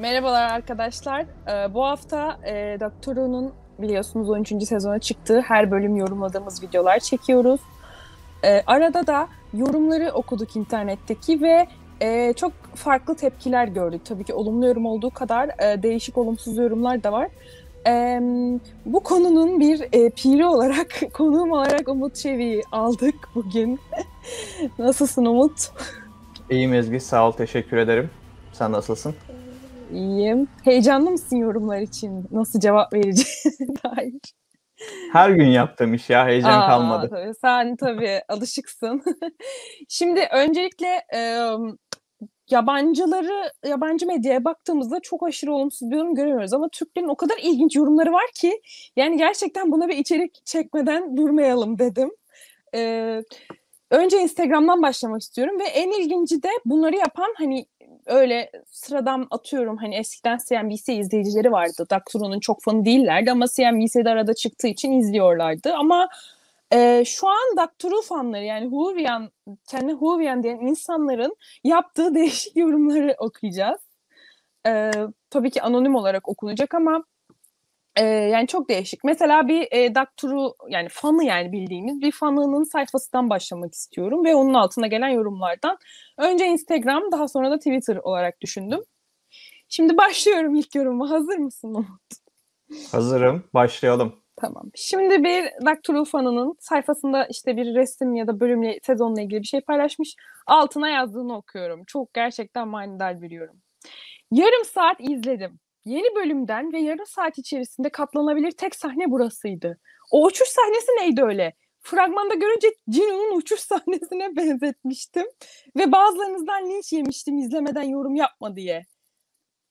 Merhabalar arkadaşlar. Ee, bu hafta e, Doktoru'nun biliyorsunuz 13. sezona çıktığı her bölüm yorumladığımız videolar çekiyoruz. Ee, arada da yorumları okuduk internetteki ve e, çok farklı tepkiler gördük. Tabii ki olumlu yorum olduğu kadar e, değişik olumsuz yorumlar da var. Ee, bu konunun bir e, piri olarak, konuğum olarak Umut Çevi'yi aldık bugün. Nasılsın Umut? İyiyim Ezgi, sağ ol, teşekkür ederim. Sen nasılsın? İyiyim. Heyecanlı mısın yorumlar için? Nasıl cevap vereceğine dair? Her gün yaptığım iş ya heyecan Aa, kalmadı. Tabii, sen tabii alışıksın. Şimdi öncelikle e, yabancıları, yabancı medyaya baktığımızda çok aşırı olumsuz bir yorum görüyoruz. Ama Türklerin o kadar ilginç yorumları var ki yani gerçekten buna bir içerik çekmeden durmayalım dedim. Evet önce Instagram'dan başlamak istiyorum ve en ilginci de bunları yapan hani öyle sıradan atıyorum hani eskiden CNBC izleyicileri vardı. Dakturo'nun çok fanı değillerdi ama CNBC'de arada çıktığı için izliyorlardı. Ama e, şu an Dakturu fanları yani Huvian, kendi Huvian diyen insanların yaptığı değişik yorumları okuyacağız. E, tabii ki anonim olarak okunacak ama e, yani çok değişik. Mesela bir e, Dakturu yani fanı yani bildiğimiz bir fanının sayfasından başlamak istiyorum ve onun altına gelen yorumlardan. Önce Instagram daha sonra da Twitter olarak düşündüm. Şimdi başlıyorum ilk yoruma. Hazır mısın Umut? Hazırım. Başlayalım. Tamam. Şimdi bir Dakturu fanının sayfasında işte bir resim ya da bölümle sezonla ilgili bir şey paylaşmış. Altına yazdığını okuyorum. Çok gerçekten manidar biliyorum. Yarım saat izledim. Yeni bölümden ve yarım saat içerisinde katlanabilir tek sahne burasıydı. O uçuş sahnesi neydi öyle? Fragmanda görünce Cino'nun uçuş sahnesine benzetmiştim. Ve bazılarınızdan linç yemiştim izlemeden yorum yapma diye.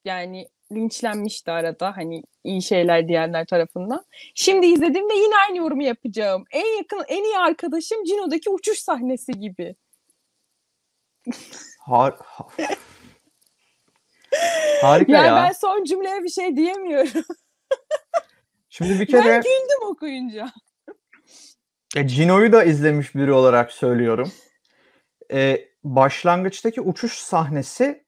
Yani linçlenmişti arada hani iyi şeyler diyenler tarafından. Şimdi izledim ve yine aynı yorumu yapacağım. En yakın, en iyi arkadaşım Cino'daki uçuş sahnesi gibi. Har Harika yani ya. Ben son cümleye bir şey diyemiyorum. Şimdi bir kere... Ben güldüm okuyunca. E, Gino'yu da izlemiş biri olarak söylüyorum. E, başlangıçtaki uçuş sahnesi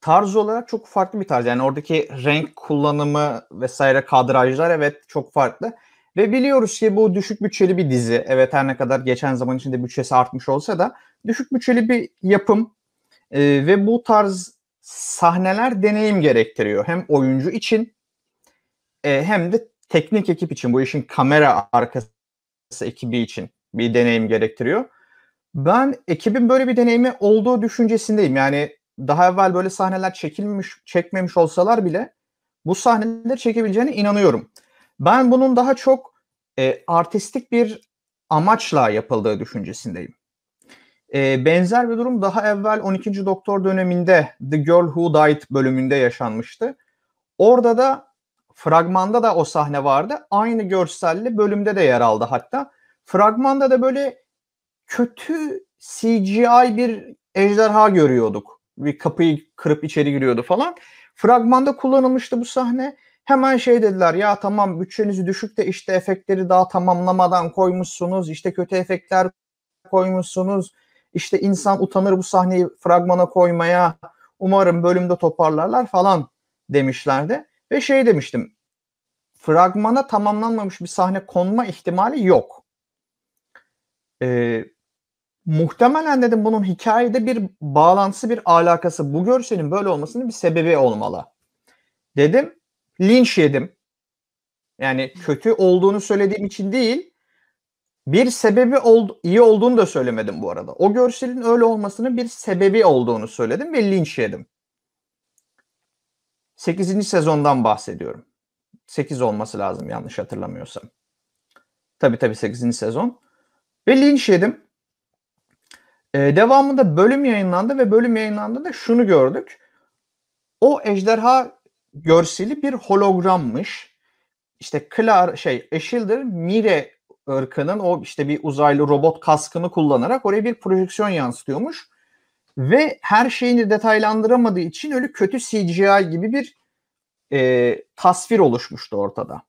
tarz olarak çok farklı bir tarz. Yani oradaki renk kullanımı vesaire kadrajlar evet çok farklı. Ve biliyoruz ki bu düşük bütçeli bir dizi. Evet her ne kadar geçen zaman içinde bütçesi artmış olsa da düşük bütçeli bir yapım. E, ve bu tarz sahneler deneyim gerektiriyor. Hem oyuncu için e, hem de teknik ekip için. Bu işin kamera arkası ekibi için bir deneyim gerektiriyor. Ben ekibin böyle bir deneyimi olduğu düşüncesindeyim. Yani daha evvel böyle sahneler çekilmiş, çekmemiş olsalar bile bu sahneleri çekebileceğine inanıyorum. Ben bunun daha çok e, artistik bir amaçla yapıldığı düşüncesindeyim. E, benzer bir durum daha evvel 12. Doktor döneminde The Girl Who Died bölümünde yaşanmıştı. Orada da fragmanda da o sahne vardı. Aynı görselli bölümde de yer aldı hatta. Fragmanda da böyle kötü CGI bir ejderha görüyorduk. Bir kapıyı kırıp içeri giriyordu falan. Fragmanda kullanılmıştı bu sahne. Hemen şey dediler ya tamam bütçenizi düşük de işte efektleri daha tamamlamadan koymuşsunuz. işte kötü efektler koymuşsunuz. İşte insan utanır bu sahneyi fragmana koymaya. Umarım bölümde toparlarlar falan demişlerdi. Ve şey demiştim. Fragmana tamamlanmamış bir sahne konma ihtimali yok. Ee, muhtemelen dedim bunun hikayede bir bağlantısı, bir alakası. Bu görselin böyle olmasının bir sebebi olmalı. Dedim linç yedim. Yani kötü olduğunu söylediğim için değil, bir sebebi ol, iyi olduğunu da söylemedim bu arada. O görselin öyle olmasının bir sebebi olduğunu söyledim ve linç yedim. 8. sezondan bahsediyorum. 8 olması lazım yanlış hatırlamıyorsam. tabi tabi 8. sezon. Ve linç yedim. Ee, devamında bölüm yayınlandı ve bölüm yayınlandığında şunu gördük. O ejderha görseli bir hologrammış. İşte Clara şey Eşildir Mire ırkının o işte bir uzaylı robot kaskını kullanarak oraya bir projeksiyon yansıtıyormuş. Ve her şeyini detaylandıramadığı için öyle kötü CGI gibi bir e, tasvir oluşmuştu ortada.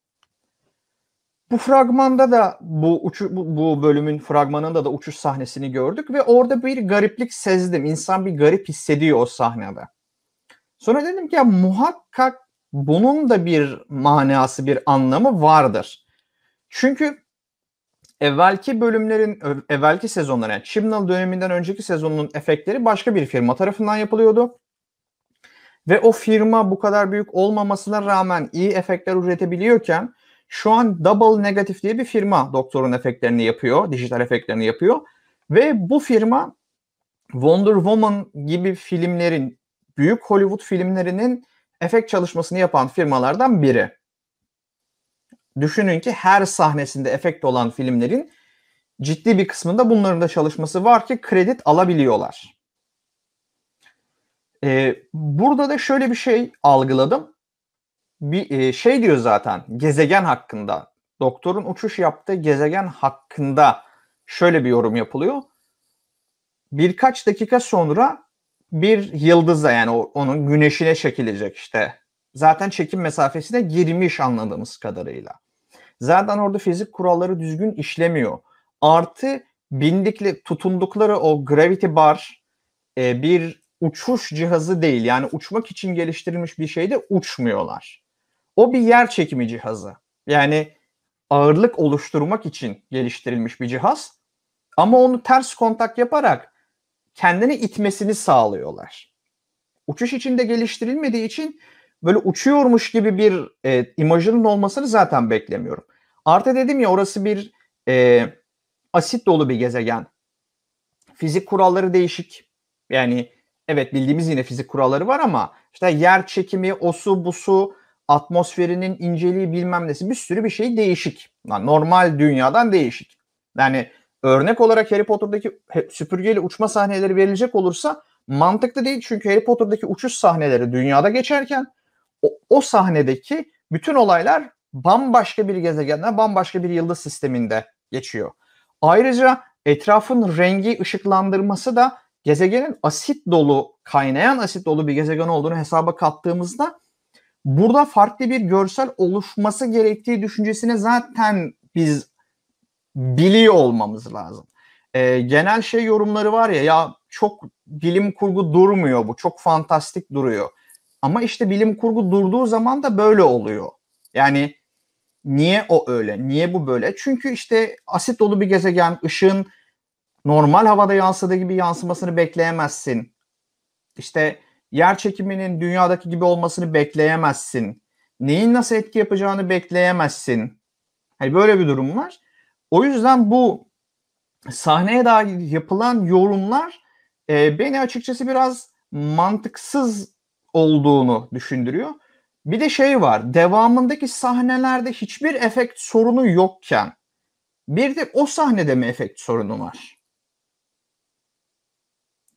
Bu fragmanda da bu, uçu, bu, bu bölümün fragmanında da uçuş sahnesini gördük ve orada bir gariplik sezdim. İnsan bir garip hissediyor o sahnede. Sonra dedim ki ya muhakkak bunun da bir manası, bir anlamı vardır. Çünkü evvelki bölümlerin, evvelki sezonların yani Chibnall döneminden önceki sezonun efektleri başka bir firma tarafından yapılıyordu. Ve o firma bu kadar büyük olmamasına rağmen iyi efektler üretebiliyorken şu an Double Negative diye bir firma doktorun efektlerini yapıyor, dijital efektlerini yapıyor. Ve bu firma Wonder Woman gibi filmlerin, büyük Hollywood filmlerinin efekt çalışmasını yapan firmalardan biri düşünün ki her sahnesinde efekt olan filmlerin ciddi bir kısmında bunların da çalışması var ki kredit alabiliyorlar. Ee, burada da şöyle bir şey algıladım. Bir e, şey diyor zaten gezegen hakkında. Doktorun uçuş yaptığı gezegen hakkında şöyle bir yorum yapılıyor. Birkaç dakika sonra bir yıldıza yani onun güneşine çekilecek işte. Zaten çekim mesafesine girmiş anladığımız kadarıyla. Zaten orada fizik kuralları düzgün işlemiyor. Artı bindikli tutundukları o gravity bar e, bir uçuş cihazı değil. Yani uçmak için geliştirilmiş bir şeyde uçmuyorlar. O bir yer çekimi cihazı. Yani ağırlık oluşturmak için geliştirilmiş bir cihaz. Ama onu ters kontak yaparak kendini itmesini sağlıyorlar. Uçuş içinde geliştirilmediği için böyle uçuyormuş gibi bir e, imajının olmasını zaten beklemiyorum. Artı dedim ya orası bir e, asit dolu bir gezegen. Fizik kuralları değişik. Yani evet bildiğimiz yine fizik kuralları var ama işte yer çekimi, osu, busu, atmosferinin inceliği bilmem nesi bir sürü bir şey değişik. Yani normal dünyadan değişik. Yani örnek olarak Harry Potter'daki süpürgeyle uçma sahneleri verilecek olursa mantıklı değil. Çünkü Harry Potter'daki uçuş sahneleri dünyada geçerken o, o sahnedeki bütün olaylar bambaşka bir gezegende, bambaşka bir yıldız sisteminde geçiyor. Ayrıca etrafın rengi ışıklandırması da gezegenin asit dolu, kaynayan asit dolu bir gezegen olduğunu hesaba kattığımızda burada farklı bir görsel oluşması gerektiği düşüncesini zaten biz biliyor olmamız lazım. E, genel şey yorumları var ya ya çok bilim kurgu durmuyor bu çok fantastik duruyor. Ama işte bilim kurgu durduğu zaman da böyle oluyor. Yani Niye o öyle? Niye bu böyle? Çünkü işte asit dolu bir gezegen ışığın normal havada yansıdığı gibi yansımasını bekleyemezsin. İşte yer çekiminin dünyadaki gibi olmasını bekleyemezsin. Neyin nasıl etki yapacağını bekleyemezsin. Hani böyle bir durum var. O yüzden bu sahneye dair yapılan yorumlar e, beni açıkçası biraz mantıksız olduğunu düşündürüyor. Bir de şey var. Devamındaki sahnelerde hiçbir efekt sorunu yokken bir de o sahnede mi efekt sorunu var?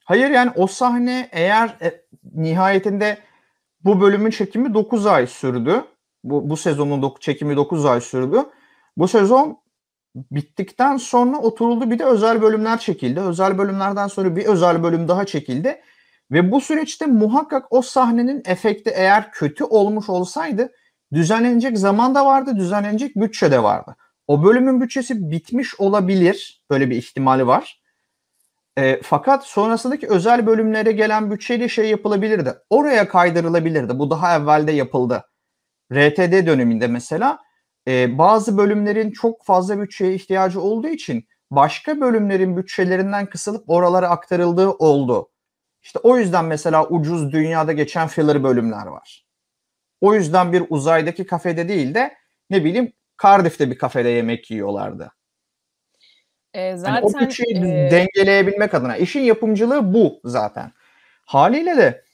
Hayır yani o sahne eğer e, nihayetinde bu bölümün çekimi 9 ay sürdü. Bu, bu sezonun dok- çekimi 9 ay sürdü. Bu sezon bittikten sonra oturuldu bir de özel bölümler çekildi. Özel bölümlerden sonra bir özel bölüm daha çekildi. Ve bu süreçte muhakkak o sahnenin efekti eğer kötü olmuş olsaydı düzenlenecek zaman da vardı, düzenlenecek bütçe de vardı. O bölümün bütçesi bitmiş olabilir. Böyle bir ihtimali var. E, fakat sonrasındaki özel bölümlere gelen bütçeyle şey yapılabilirdi. Oraya kaydırılabilirdi. Bu daha evvelde yapıldı. RTD döneminde mesela e, bazı bölümlerin çok fazla bütçeye ihtiyacı olduğu için başka bölümlerin bütçelerinden kısılıp oralara aktarıldığı oldu. İşte o yüzden mesela ucuz dünyada geçen filler bölümler var. O yüzden bir uzaydaki kafede değil de ne bileyim Cardiff'te bir kafede yemek yiyorlardı. E, zaten yani o üçü e... dengeleyebilmek adına işin yapımcılığı bu zaten. Haliyle de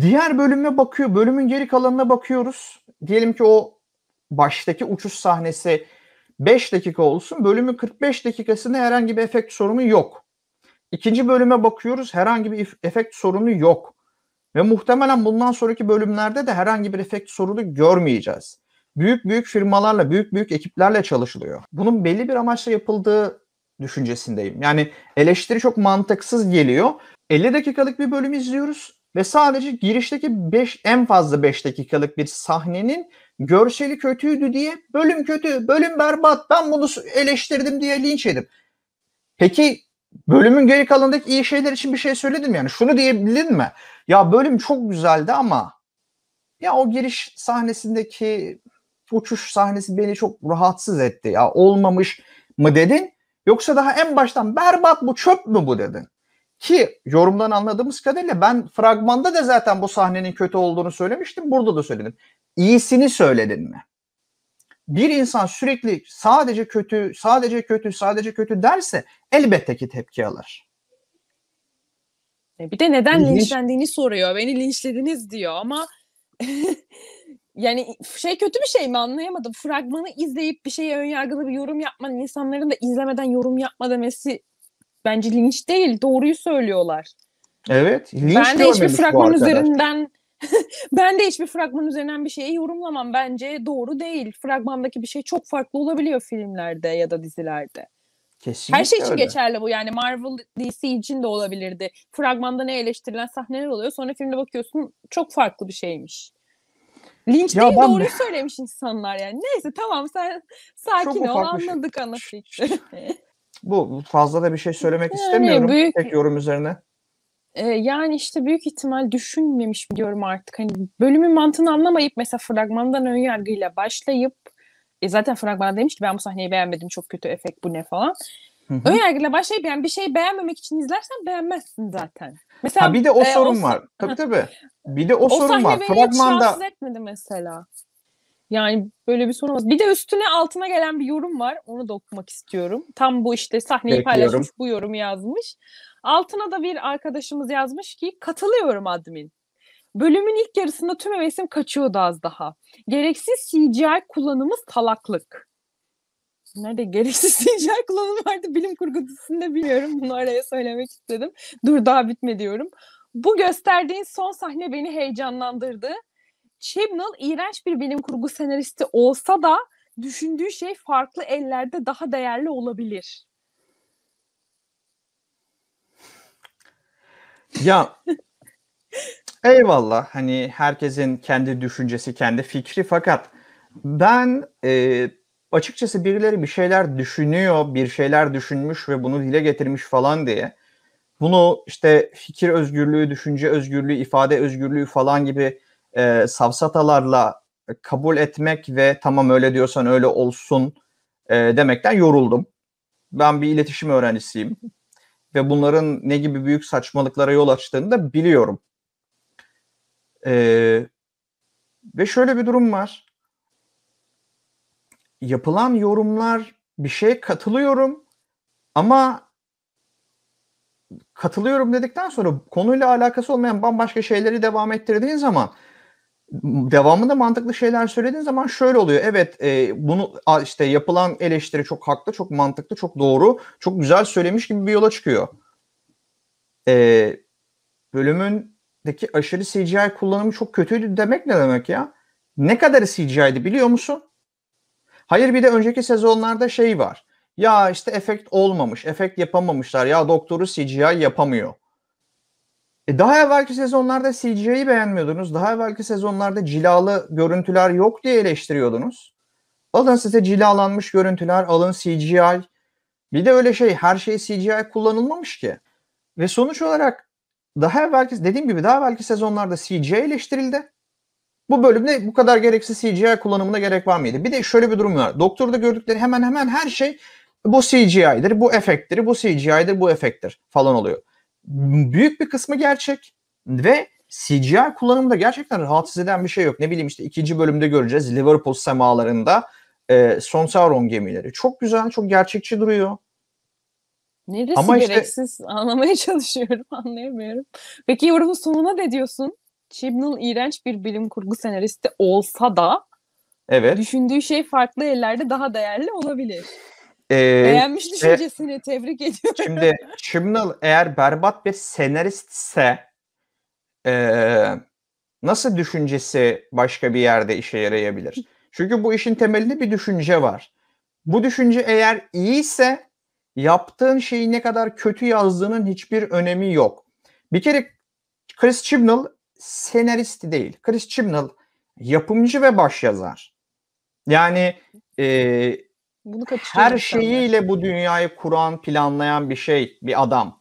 diğer bölüme bakıyor, bölümün geri kalanına bakıyoruz. Diyelim ki o baştaki uçuş sahnesi 5 dakika olsun, bölümün 45 dakikasında herhangi bir efekt sorunu yok. İkinci bölüme bakıyoruz herhangi bir efekt sorunu yok. Ve muhtemelen bundan sonraki bölümlerde de herhangi bir efekt sorunu görmeyeceğiz. Büyük büyük firmalarla, büyük büyük ekiplerle çalışılıyor. Bunun belli bir amaçla yapıldığı düşüncesindeyim. Yani eleştiri çok mantıksız geliyor. 50 dakikalık bir bölüm izliyoruz ve sadece girişteki 5 en fazla 5 dakikalık bir sahnenin görseli kötüydü diye bölüm kötü, bölüm berbat, ben bunu eleştirdim diye linç edip. Peki bölümün geri kalanındaki iyi şeyler için bir şey söyledim yani. Şunu diyebilin mi? Ya bölüm çok güzeldi ama ya o giriş sahnesindeki uçuş sahnesi beni çok rahatsız etti. Ya olmamış mı dedin? Yoksa daha en baştan berbat bu çöp mü bu dedin? Ki yorumdan anladığımız kadarıyla ben fragmanda da zaten bu sahnenin kötü olduğunu söylemiştim. Burada da söyledim. İyisini söyledin mi? bir insan sürekli sadece kötü, sadece kötü, sadece kötü derse elbette ki tepki alır. E, bir de neden Linç... linçlendiğini soruyor. Beni linçlediniz diyor ama yani şey kötü bir şey mi anlayamadım. Fragmanı izleyip bir şeye önyargılı bir yorum yapman, insanların da izlemeden yorum yapma demesi bence linç değil. Doğruyu söylüyorlar. Evet. Linç ben de hiçbir fragman üzerinden ben de hiçbir fragman üzerinden bir şeyi yorumlamam. Bence doğru değil. Fragmandaki bir şey çok farklı olabiliyor filmlerde ya da dizilerde. Kesinlikle Her şey için öyle. geçerli bu yani Marvel DC için de olabilirdi. Fragmanda ne eleştirilen sahneler oluyor sonra filmde bakıyorsun çok farklı bir şeymiş. Linç ya değil ben... doğruyu söylemiş insanlar yani. Neyse tamam sen sakin ol şey. anladık şey. ana fikri. bu fazla da bir şey söylemek yani istemiyorum büyük... tek yorum üzerine yani işte büyük ihtimal düşünmemiş diyorum artık. Hani bölümün mantığını anlamayıp mesela fragmandan önyargıyla başlayıp e, zaten fragmana demiş ki ben bu sahneyi beğenmedim çok kötü efekt bu ne falan. Önyargıyla başlayıp yani bir şey beğenmemek için izlersen beğenmezsin zaten. Mesela ha, bir de o e, sorun o, var. Tabii tabii. Bir de o, o sorun var. Fragmanda rahatsız etmedi mesela. Yani böyle bir sorun var. Bir de üstüne altına gelen bir yorum var. Onu da okumak istiyorum. Tam bu işte sahneyi Bekliyorum. paylaşmış bu yorumu yazmış. Altına da bir arkadaşımız yazmış ki katılıyorum admin. Bölümün ilk yarısında tüm hevesim kaçıyordu az daha. Gereksiz CGI kullanımı talaklık. Nerede gereksiz CGI kullanımı vardı bilim kurgu dizisinde bilmiyorum. Bunu araya söylemek istedim. Dur daha bitme diyorum. Bu gösterdiğin son sahne beni heyecanlandırdı. Chibnall iğrenç bir bilim kurgu senaristi olsa da düşündüğü şey farklı ellerde daha değerli olabilir. Ya eyvallah hani herkesin kendi düşüncesi, kendi fikri fakat ben e, açıkçası birileri bir şeyler düşünüyor, bir şeyler düşünmüş ve bunu dile getirmiş falan diye bunu işte fikir özgürlüğü, düşünce özgürlüğü, ifade özgürlüğü falan gibi e, safsatalarla kabul etmek ve tamam öyle diyorsan öyle olsun e, demekten yoruldum. Ben bir iletişim öğrencisiyim ve bunların ne gibi büyük saçmalıklara yol açtığını da biliyorum. Ee, ve şöyle bir durum var. Yapılan yorumlar bir şeye katılıyorum ama katılıyorum dedikten sonra konuyla alakası olmayan bambaşka şeyleri devam ettirdiğin zaman devamında mantıklı şeyler söylediğin zaman şöyle oluyor. Evet e, bunu işte yapılan eleştiri çok haklı, çok mantıklı, çok doğru, çok güzel söylemiş gibi bir yola çıkıyor. E, bölümündeki aşırı CGI kullanımı çok kötüydü demek ne demek ya? Ne kadar CGI'di biliyor musun? Hayır bir de önceki sezonlarda şey var. Ya işte efekt olmamış, efekt yapamamışlar. Ya doktoru CGI yapamıyor. E daha evvelki sezonlarda CGI'yi beğenmiyordunuz. Daha evvelki sezonlarda cilalı görüntüler yok diye eleştiriyordunuz. Alın size cilalanmış görüntüler, alın CGI. Bir de öyle şey her şey CGI kullanılmamış ki. Ve sonuç olarak daha evvelki dediğim gibi daha evvelki sezonlarda CGI eleştirildi. Bu bölümde bu kadar gereksiz CGI kullanımına gerek var mıydı? Bir de şöyle bir durum var. Doktorda gördükleri hemen hemen her şey bu CGI'dir, bu efekttir, bu CGI'dir, bu efektir falan oluyor büyük bir kısmı gerçek ve CGI kullanımında gerçekten rahatsız eden bir şey yok. Ne bileyim işte ikinci bölümde göreceğiz Liverpool semalarında e, Sonsaron gemileri. Çok güzel, çok gerçekçi duruyor. Neresi Ama gereksiz işte... anlamaya çalışıyorum, anlayamıyorum. Peki yorumun sonuna ne diyorsun? Chibnall iğrenç bir bilim kurgu senaristi olsa da evet. düşündüğü şey farklı ellerde daha değerli olabilir. Ee, Beğenmiş düşüncesini tebrik ediyorum. Şimdi Chibnall eğer berbat bir senaristse e, nasıl düşüncesi başka bir yerde işe yarayabilir? Çünkü bu işin temelinde bir düşünce var. Bu düşünce eğer iyiyse yaptığın şeyi ne kadar kötü yazdığının hiçbir önemi yok. Bir kere Chris Chibnall senarist değil. Chris Chibnall yapımcı ve başyazar. Yani e, bunu Her şeyiyle bu dünyayı kuran, planlayan bir şey, bir adam.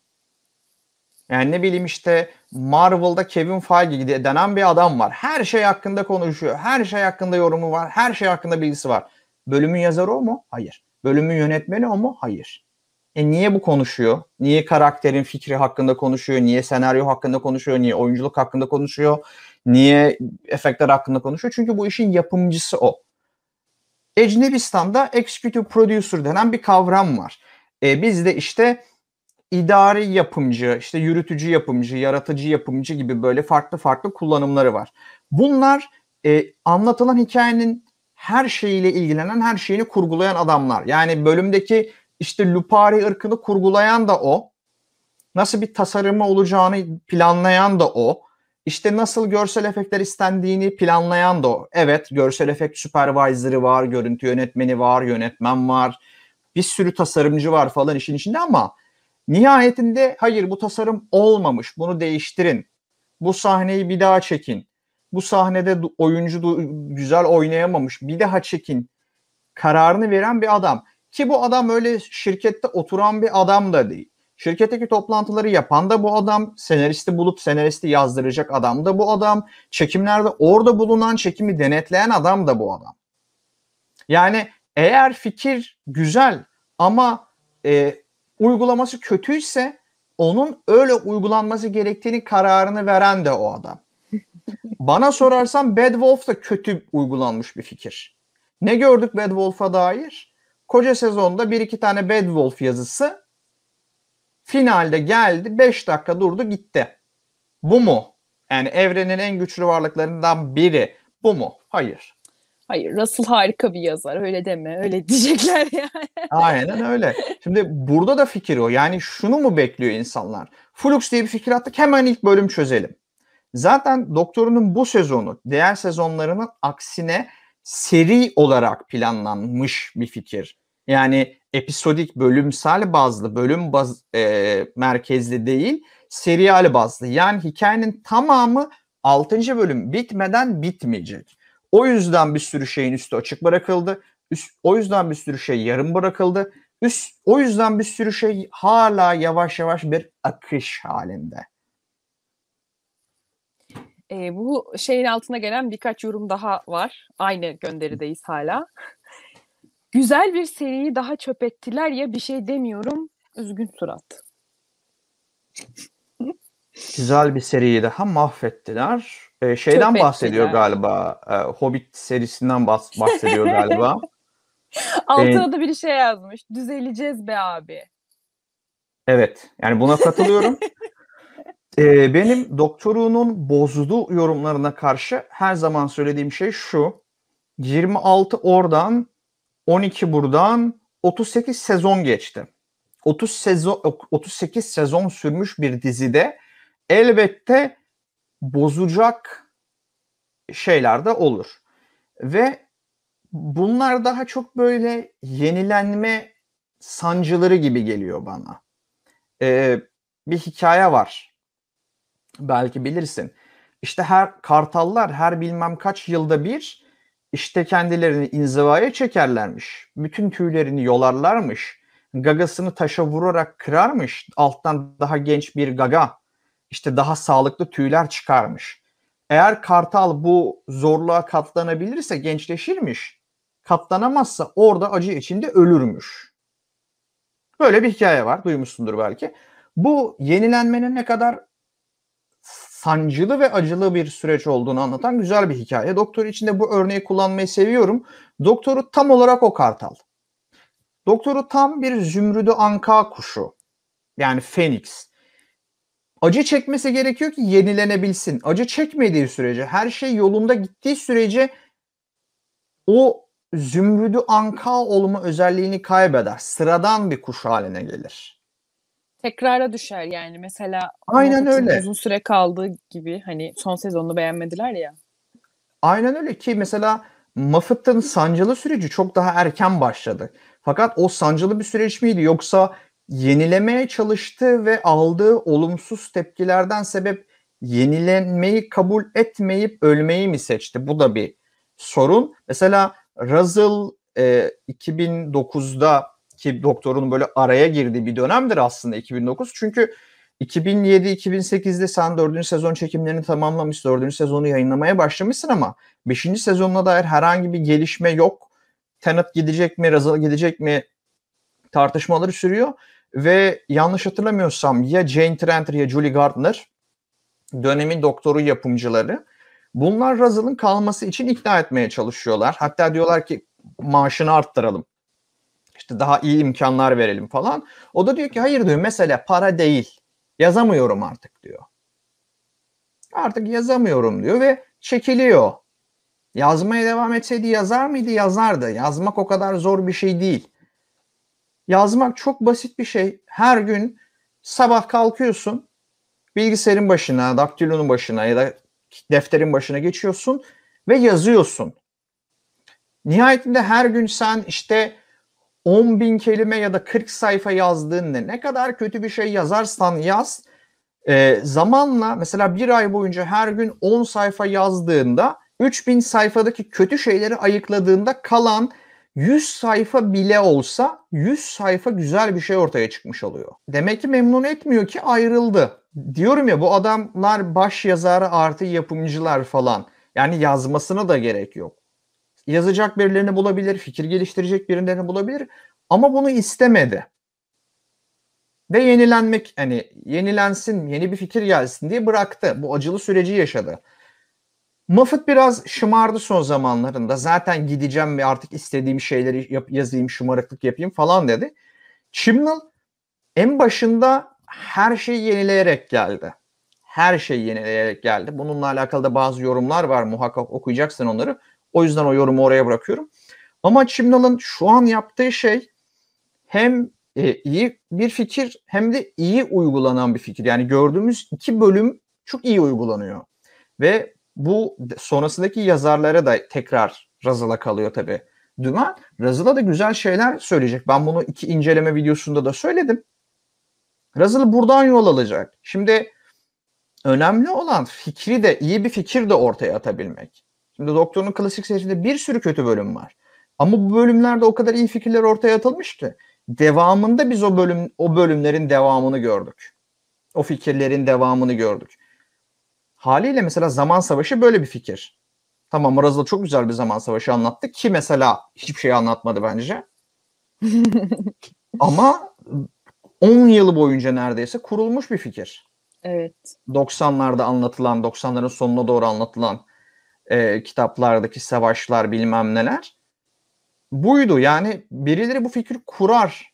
Yani ne bileyim işte Marvel'da Kevin Feige denen bir adam var. Her şey hakkında konuşuyor. Her şey hakkında yorumu var. Her şey hakkında bilgisi var. Bölümün yazarı o mu? Hayır. Bölümün yönetmeni o mu? Hayır. E niye bu konuşuyor? Niye karakterin fikri hakkında konuşuyor? Niye senaryo hakkında konuşuyor? Niye oyunculuk hakkında konuşuyor? Niye efektler hakkında konuşuyor? Çünkü bu işin yapımcısı o. Ecnebistan'da executive producer denen bir kavram var. E, bizde işte idari yapımcı, işte yürütücü yapımcı, yaratıcı yapımcı gibi böyle farklı farklı kullanımları var. Bunlar e, anlatılan hikayenin her şeyiyle ilgilenen, her şeyini kurgulayan adamlar. Yani bölümdeki işte Lupari ırkını kurgulayan da o. Nasıl bir tasarımı olacağını planlayan da o. İşte nasıl görsel efektler istendiğini planlayan da o. Evet görsel efekt supervisor'ı var, görüntü yönetmeni var, yönetmen var. Bir sürü tasarımcı var falan işin içinde ama nihayetinde hayır bu tasarım olmamış. Bunu değiştirin. Bu sahneyi bir daha çekin. Bu sahnede oyuncu güzel oynayamamış. Bir daha çekin. Kararını veren bir adam. Ki bu adam öyle şirkette oturan bir adam da değil. Şirketteki toplantıları yapan da bu adam, senaristi bulup senaristi yazdıracak adam da bu adam, çekimlerde orada bulunan çekimi denetleyen adam da bu adam. Yani eğer fikir güzel ama e, uygulaması kötüyse onun öyle uygulanması gerektiğini kararını veren de o adam. Bana sorarsan Bad Wolf da kötü uygulanmış bir fikir. Ne gördük Bad Wolf'a dair? Koca sezonda bir iki tane Bad Wolf yazısı Finalde geldi 5 dakika durdu gitti. Bu mu? Yani evrenin en güçlü varlıklarından biri. Bu mu? Hayır. Hayır Russell harika bir yazar öyle deme öyle diyecekler yani. Aynen öyle. Şimdi burada da fikir o yani şunu mu bekliyor insanlar? Flux diye bir fikir attık hemen ilk bölüm çözelim. Zaten doktorunun bu sezonu diğer sezonlarının aksine seri olarak planlanmış bir fikir. Yani episodik bölümsel bazlı, bölüm baz, e, merkezli değil, seriyal bazlı. Yani hikayenin tamamı 6. bölüm bitmeden bitmeyecek. O yüzden bir sürü şeyin üstü açık bırakıldı. Üst, o yüzden bir sürü şey yarım bırakıldı. Üst, o yüzden bir sürü şey hala yavaş yavaş bir akış halinde. E, bu şeyin altına gelen birkaç yorum daha var. Aynı gönderideyiz hala. Güzel bir seriyi daha çöp ettiler ya bir şey demiyorum. Üzgün surat. Güzel bir seriyi daha mahvettiler. Ee, şeyden çöp bahsediyor ettiler. galiba. E, Hobbit serisinden bahs- bahsediyor galiba. Altına ee, da bir şey yazmış. Düzeleceğiz be abi. Evet. Yani buna katılıyorum. Ee, benim doktorunun bozdu yorumlarına karşı her zaman söylediğim şey şu. 26 oradan 12 buradan 38 sezon geçti. 30 sezon 38 sezon sürmüş bir dizide elbette bozacak şeyler de olur. Ve bunlar daha çok böyle yenilenme sancıları gibi geliyor bana. Ee, bir hikaye var. Belki bilirsin. İşte her kartallar her bilmem kaç yılda bir işte kendilerini inzivaya çekerlermiş. Bütün tüylerini yolarlarmış. Gagasını taşa vurarak kırarmış. Alttan daha genç bir gaga. İşte daha sağlıklı tüyler çıkarmış. Eğer kartal bu zorluğa katlanabilirse gençleşirmiş. Katlanamazsa orada acı içinde ölürmüş. Böyle bir hikaye var. Duymuşsundur belki. Bu yenilenmenin ne kadar sancılı ve acılı bir süreç olduğunu anlatan güzel bir hikaye. Doktor içinde bu örneği kullanmayı seviyorum. Doktoru tam olarak o kartal. Doktoru tam bir zümrüdü anka kuşu. Yani Phoenix. Acı çekmesi gerekiyor ki yenilenebilsin. Acı çekmediği sürece, her şey yolunda gittiği sürece o zümrüdü anka olma özelliğini kaybeder. Sıradan bir kuş haline gelir tekrara düşer yani mesela. Aynen öyle. Uzun süre kaldığı gibi hani son sezonunu beğenmediler ya. Aynen öyle ki mesela Moffat'ın sancılı süreci çok daha erken başladı. Fakat o sancılı bir süreç miydi yoksa yenilemeye çalıştığı ve aldığı olumsuz tepkilerden sebep yenilenmeyi kabul etmeyip ölmeyi mi seçti? Bu da bir sorun. Mesela Russell e, 2009'da ki doktorun böyle araya girdiği bir dönemdir aslında 2009. Çünkü 2007-2008'de sen Dördüncü sezon çekimlerini tamamlamış, Dördüncü sezonu yayınlamaya başlamışsın ama beşinci sezonuna dair herhangi bir gelişme yok. Tenet gidecek mi, Razal gidecek mi tartışmaları sürüyor. Ve yanlış hatırlamıyorsam ya Jane Trent ya Julie Gardner dönemin doktoru yapımcıları. Bunlar Russell'ın kalması için ikna etmeye çalışıyorlar. Hatta diyorlar ki maaşını arttıralım işte daha iyi imkanlar verelim falan. O da diyor ki hayır diyor mesela para değil. Yazamıyorum artık diyor. Artık yazamıyorum diyor ve çekiliyor. Yazmaya devam etseydi yazar mıydı? Yazardı. Yazmak o kadar zor bir şey değil. Yazmak çok basit bir şey. Her gün sabah kalkıyorsun, bilgisayarın başına, daktilonun başına ya da defterin başına geçiyorsun ve yazıyorsun. Nihayetinde her gün sen işte 10 bin kelime ya da 40 sayfa yazdığında ne kadar kötü bir şey yazarsan yaz e, zamanla mesela bir ay boyunca her gün 10 sayfa yazdığında 3000 sayfadaki kötü şeyleri ayıkladığında kalan 100 sayfa bile olsa 100 sayfa güzel bir şey ortaya çıkmış oluyor. Demek ki memnun etmiyor ki ayrıldı. Diyorum ya bu adamlar baş yazarı artı yapımcılar falan. Yani yazmasına da gerek yok yazacak birilerini bulabilir, fikir geliştirecek birilerini bulabilir ama bunu istemedi. Ve yenilenmek hani yenilensin, yeni bir fikir gelsin diye bıraktı. Bu acılı süreci yaşadı. Muffet biraz şımardı son zamanlarında. Zaten gideceğim ve artık istediğim şeyleri yap- yazayım, şımarıklık yapayım falan dedi. Chimnall en başında her şeyi yenileyerek geldi. Her şeyi yenileyerek geldi. Bununla alakalı da bazı yorumlar var. Muhakkak okuyacaksın onları. O yüzden o yorumu oraya bırakıyorum. Ama Çimnal'ın şu an yaptığı şey hem e, iyi bir fikir hem de iyi uygulanan bir fikir. Yani gördüğümüz iki bölüm çok iyi uygulanıyor. Ve bu sonrasındaki yazarlara da tekrar Razıl'a kalıyor tabi. Dümen Razıl'a da güzel şeyler söyleyecek. Ben bunu iki inceleme videosunda da söyledim. Razıl buradan yol alacak. Şimdi önemli olan fikri de iyi bir fikir de ortaya atabilmek. Şimdi Doktor'un klasik serisinde bir sürü kötü bölüm var. Ama bu bölümlerde o kadar iyi fikirler ortaya atılmış ki devamında biz o bölüm o bölümlerin devamını gördük. O fikirlerin devamını gördük. Haliyle mesela zaman savaşı böyle bir fikir. Tamam Maraz'la çok güzel bir zaman savaşı anlattı ki mesela hiçbir şey anlatmadı bence. Ama 10 yılı boyunca neredeyse kurulmuş bir fikir. Evet. 90'larda anlatılan, 90'ların sonuna doğru anlatılan e, kitaplardaki savaşlar bilmem neler. Buydu yani birileri bu fikri kurar.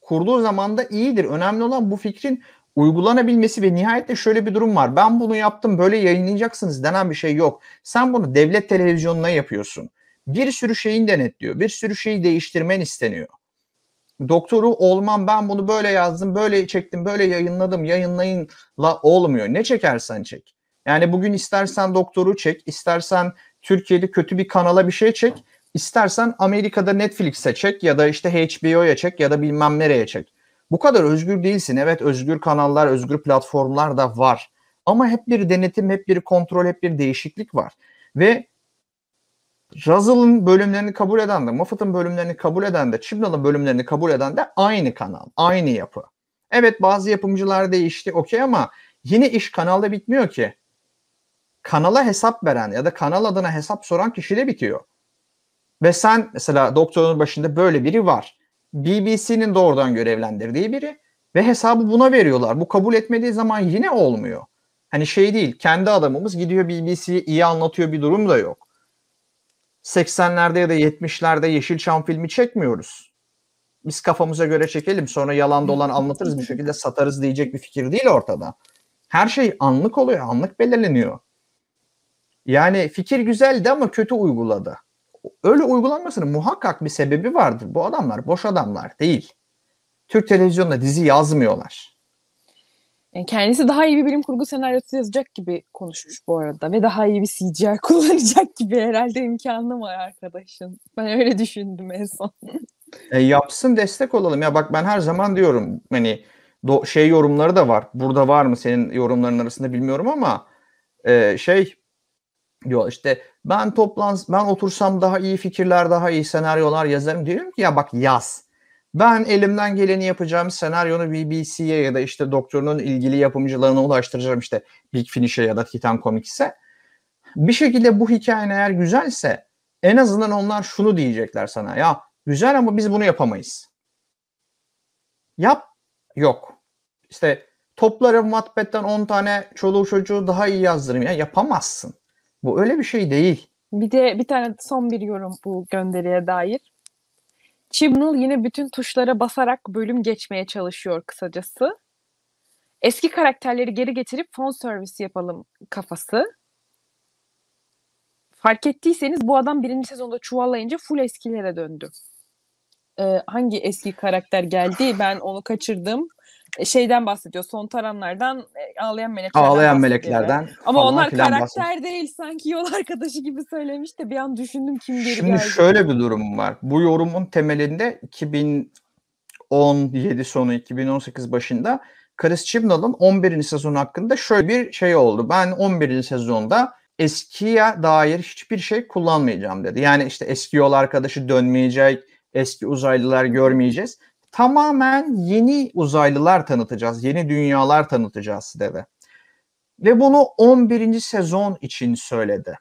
Kurduğu zaman da iyidir. Önemli olan bu fikrin uygulanabilmesi ve nihayette şöyle bir durum var. Ben bunu yaptım böyle yayınlayacaksınız denen bir şey yok. Sen bunu devlet televizyonuna yapıyorsun. Bir sürü şeyin denetliyor. Bir sürü şeyi değiştirmen isteniyor. Doktoru olmam ben bunu böyle yazdım, böyle çektim, böyle yayınladım. Yayınlayınla olmuyor. Ne çekersen çek. Yani bugün istersen doktoru çek, istersen Türkiye'de kötü bir kanala bir şey çek, istersen Amerika'da Netflix'e çek ya da işte HBO'ya çek ya da bilmem nereye çek. Bu kadar özgür değilsin. Evet özgür kanallar, özgür platformlar da var. Ama hep bir denetim, hep bir kontrol, hep bir değişiklik var. Ve Russell'ın bölümlerini kabul eden de, Moffat'ın bölümlerini kabul eden de, Chibnall'ın bölümlerini kabul eden de aynı kanal, aynı yapı. Evet bazı yapımcılar değişti okey ama yine iş kanalda bitmiyor ki kanala hesap veren ya da kanal adına hesap soran kişi de bitiyor. Ve sen mesela doktorun başında böyle biri var. BBC'nin doğrudan görevlendirdiği biri ve hesabı buna veriyorlar. Bu kabul etmediği zaman yine olmuyor. Hani şey değil, kendi adamımız gidiyor BBC'yi iyi anlatıyor bir durum da yok. 80'lerde ya da 70'lerde Yeşilçam filmi çekmiyoruz. Biz kafamıza göre çekelim sonra yalan dolan anlatırız bir şekilde satarız diyecek bir fikir değil ortada. Her şey anlık oluyor, anlık belirleniyor. Yani fikir güzeldi ama kötü uyguladı. Öyle uygulanmasının muhakkak bir sebebi vardır. Bu adamlar boş adamlar değil. Türk televizyonunda dizi yazmıyorlar. Yani kendisi daha iyi bir bilim kurgu senaryosu yazacak gibi konuşmuş bu arada ve daha iyi bir CGI kullanacak gibi herhalde imkanı var arkadaşın. Ben öyle düşündüm en son. e, yapsın destek olalım ya bak ben her zaman diyorum hani şey yorumları da var. Burada var mı senin yorumların arasında bilmiyorum ama e, şey diyor işte ben toplans ben otursam daha iyi fikirler daha iyi senaryolar yazarım diyorum ki ya bak yaz. Ben elimden geleni yapacağım senaryonu BBC'ye ya da işte doktorunun ilgili yapımcılarına ulaştıracağım işte Big Finish'e ya da Titan Comics'e. Bir şekilde bu hikayen eğer güzelse en azından onlar şunu diyecekler sana ya güzel ama biz bunu yapamayız. Yap yok. İşte toplarım Wattpad'den 10 tane çoluğu çocuğu daha iyi yazdırırım ya yapamazsın. Bu öyle bir şey değil. Bir de bir tane son bir yorum bu gönderiye dair. Chibnall yine bütün tuşlara basarak bölüm geçmeye çalışıyor kısacası. Eski karakterleri geri getirip fon servisi yapalım kafası. Fark ettiyseniz bu adam birinci sezonda çuvallayınca full eskilere döndü. Ee, hangi eski karakter geldi ben onu kaçırdım şeyden bahsediyor. Son taranlardan e, ağlayan meleklerden. Ağlayan meleklerden. Ama onlar karakter bahsediyor. değil sanki yol arkadaşı gibi söylemiş de bir an düşündüm kim geri Şimdi geldi. şöyle bir durum var. Bu yorumun temelinde 2017 sonu 2018 başında Chris Chibnall'ın 11. sezon hakkında şöyle bir şey oldu. Ben 11. sezonda eskiye dair hiçbir şey kullanmayacağım dedi. Yani işte eski yol arkadaşı dönmeyecek, eski uzaylılar görmeyeceğiz tamamen yeni uzaylılar tanıtacağız, yeni dünyalar tanıtacağız dedi. Ve bunu 11. sezon için söyledi.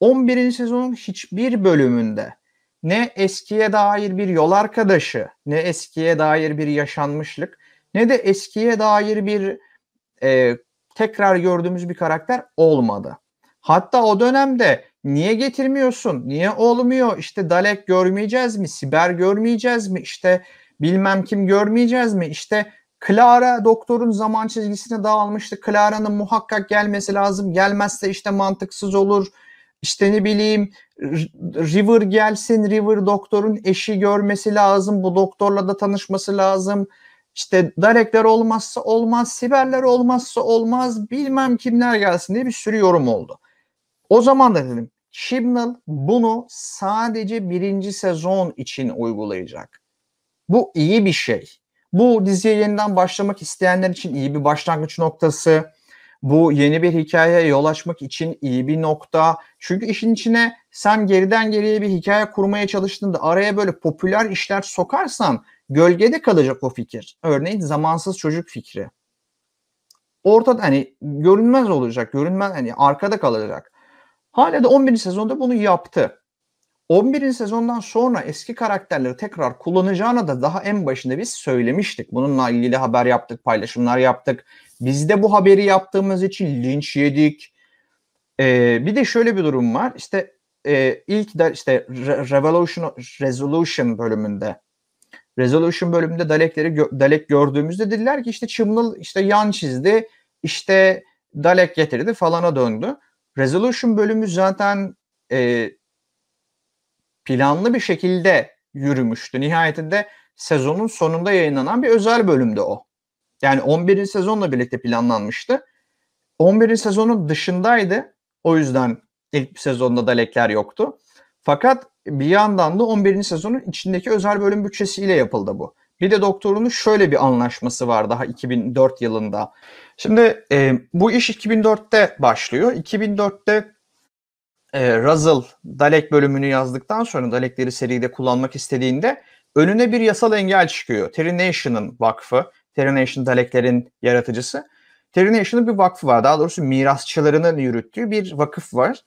11. sezonun hiçbir bölümünde ne eskiye dair bir yol arkadaşı, ne eskiye dair bir yaşanmışlık, ne de eskiye dair bir e, tekrar gördüğümüz bir karakter olmadı. Hatta o dönemde niye getirmiyorsun, niye olmuyor, işte Dalek görmeyeceğiz mi, Siber görmeyeceğiz mi, işte Bilmem kim görmeyeceğiz mi? İşte Clara doktorun zaman çizgisine dağılmıştı. Clara'nın muhakkak gelmesi lazım. Gelmezse işte mantıksız olur. İşte ne bileyim River gelsin. River doktorun eşi görmesi lazım. Bu doktorla da tanışması lazım. İşte Darekler olmazsa olmaz, Siberler olmazsa olmaz, bilmem kimler gelsin diye bir sürü yorum oldu. O zaman da dedim Chibnall bunu sadece birinci sezon için uygulayacak. Bu iyi bir şey. Bu diziye yeniden başlamak isteyenler için iyi bir başlangıç noktası. Bu yeni bir hikayeye yol açmak için iyi bir nokta. Çünkü işin içine sen geriden geriye bir hikaye kurmaya çalıştığında araya böyle popüler işler sokarsan gölgede kalacak o fikir. Örneğin zamansız çocuk fikri. Ortada hani görünmez olacak, görünmez hani arkada kalacak. Hala da 11. sezonda bunu yaptı. 11. sezondan sonra eski karakterleri tekrar kullanacağına da daha en başında biz söylemiştik. Bununla ilgili haber yaptık, paylaşımlar yaptık. Biz de bu haberi yaptığımız için linç yedik. Ee, bir de şöyle bir durum var. İşte e, ilk de işte Revolution Resolution bölümünde Resolution bölümünde Dalek'leri Dalek gördüğümüzde dediler ki işte Chimnall işte yan çizdi, işte Dalek getirdi falana döndü. Resolution bölümü zaten e, planlı bir şekilde yürümüştü. Nihayetinde sezonun sonunda yayınlanan bir özel bölümde o. Yani 11. sezonla birlikte planlanmıştı. 11. sezonun dışındaydı. O yüzden ilk sezonda da lekler yoktu. Fakat bir yandan da 11. sezonun içindeki özel bölüm bütçesiyle yapıldı bu. Bir de doktorunun şöyle bir anlaşması var daha 2004 yılında. Şimdi e, bu iş 2004'te başlıyor. 2004'te e, Russell Dalek bölümünü yazdıktan sonra Dalekleri seride kullanmak istediğinde önüne bir yasal engel çıkıyor. Terry Nation'ın vakfı, Terry Nation Daleklerin yaratıcısı. Terry Nation'ın bir vakfı var. Daha doğrusu mirasçılarının yürüttüğü bir vakıf var.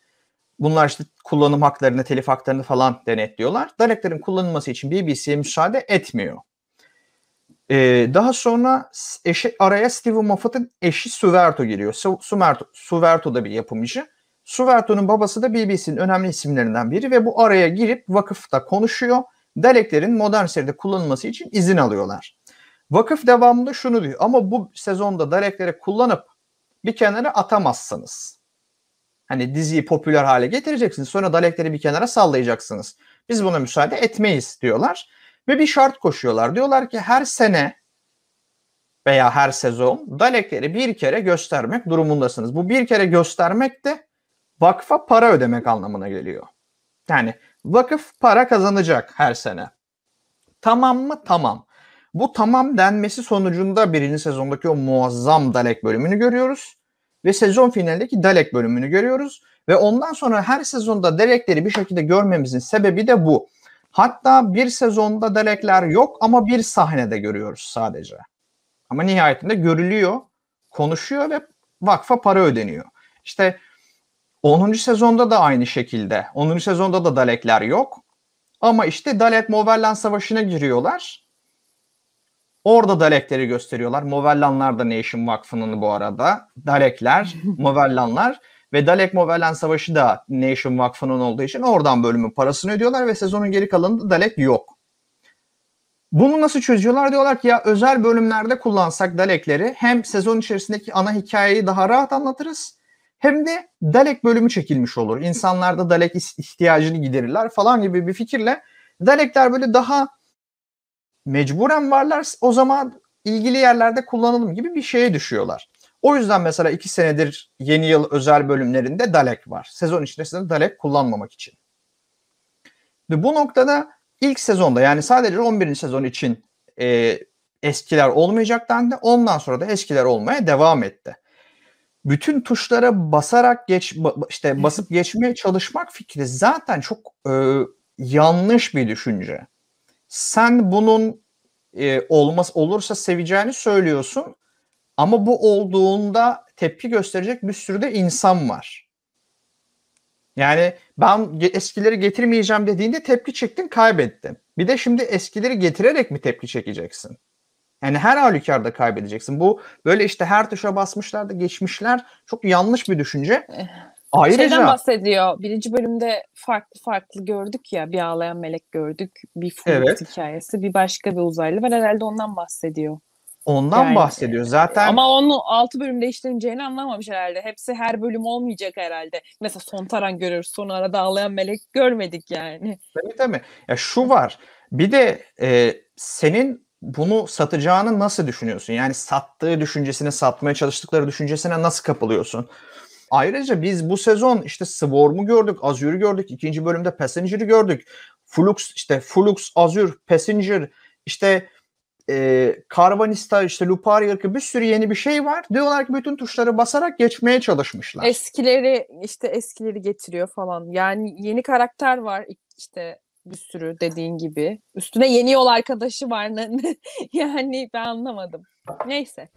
Bunlar işte kullanım haklarını, telif haklarını falan denetliyorlar. Daleklerin kullanılması için BBC'ye müsaade etmiyor. Ee, daha sonra eşi, araya Steven Moffat'ın eşi Suverto giriyor. Su, Sumerto, Suverto da bir yapımcı. Suverto'nun babası da BBC'nin önemli isimlerinden biri ve bu araya girip vakıfta konuşuyor. Daleklerin modern seride kullanılması için izin alıyorlar. Vakıf devamında şunu diyor ama bu sezonda Dalekleri kullanıp bir kenara atamazsınız. Hani diziyi popüler hale getireceksiniz sonra Dalekleri bir kenara sallayacaksınız. Biz buna müsaade etmeyiz diyorlar. Ve bir şart koşuyorlar. Diyorlar ki her sene veya her sezon Dalekleri bir kere göstermek durumundasınız. Bu bir kere göstermek de vakfa para ödemek anlamına geliyor. Yani vakıf para kazanacak her sene. Tamam mı? Tamam. Bu tamam denmesi sonucunda birinci sezondaki o muazzam Dalek bölümünü görüyoruz. Ve sezon finalindeki Dalek bölümünü görüyoruz. Ve ondan sonra her sezonda Dalekleri bir şekilde görmemizin sebebi de bu. Hatta bir sezonda Dalekler yok ama bir sahnede görüyoruz sadece. Ama nihayetinde görülüyor, konuşuyor ve vakfa para ödeniyor. İşte 10. sezonda da aynı şekilde. 10. sezonda da Dalekler yok. Ama işte Dalek Moverlan Savaşı'na giriyorlar. Orada Dalekleri gösteriyorlar. Moverlanlar da Nation Vakfı'nın bu arada. Dalekler, Moverlanlar ve Dalek Moverlan Savaşı da Nation Vakfı'nın olduğu için oradan bölümün parasını ödüyorlar ve sezonun geri kalanında Dalek yok. Bunu nasıl çözüyorlar? Diyorlar ki ya özel bölümlerde kullansak Dalekleri hem sezon içerisindeki ana hikayeyi daha rahat anlatırız hem de Dalek bölümü çekilmiş olur. İnsanlarda Dalek ihtiyacını giderirler falan gibi bir fikirle Dalekler böyle daha mecburen varlar o zaman ilgili yerlerde kullanalım gibi bir şeye düşüyorlar. O yüzden mesela iki senedir yeni yıl özel bölümlerinde Dalek var. Sezon içerisinde Dalek kullanmamak için. Ve bu noktada ilk sezonda yani sadece 11. sezon için e, eskiler olmayacak dendi. Ondan sonra da eskiler olmaya devam etti bütün tuşlara basarak geç işte basıp geçmeye çalışmak fikri zaten çok e, yanlış bir düşünce. Sen bunun e, olmaz olursa seveceğini söylüyorsun ama bu olduğunda tepki gösterecek bir sürü de insan var. Yani ben eskileri getirmeyeceğim dediğinde tepki çektin kaybettin. Bir de şimdi eskileri getirerek mi tepki çekeceksin? Yani her halükarda kaybedeceksin. Bu böyle işte her tuşa basmışlar da geçmişler çok yanlış bir düşünce. Eh, Ayrıca, Şeyden bahsediyor. Birinci bölümde farklı farklı gördük ya. Bir ağlayan melek gördük. Bir Fulgit evet. hikayesi. Bir başka bir uzaylı. var herhalde ondan bahsediyor. Ondan yani, bahsediyor zaten. Ama onu 6 bölümde işleneceğini anlamamış herhalde. Hepsi her bölüm olmayacak herhalde. Mesela son taran görürüz. Sonra arada ağlayan melek görmedik yani. Tabii tabii. Ya şu var. Bir de e, senin bunu satacağını nasıl düşünüyorsun? Yani sattığı düşüncesine, satmaya çalıştıkları düşüncesine nasıl kapılıyorsun? Ayrıca biz bu sezon işte Swarm'u gördük, Azure'u gördük, ikinci bölümde Passenger'ı gördük. Flux işte Flux, Azure, Passenger işte e, Carvanista işte Lupari ırkı bir sürü yeni bir şey var. Diyorlar ki bütün tuşları basarak geçmeye çalışmışlar. Eskileri işte eskileri getiriyor falan. Yani yeni karakter var işte bir sürü dediğin gibi. Üstüne yeni yol arkadaşı var. yani ben anlamadım. Neyse.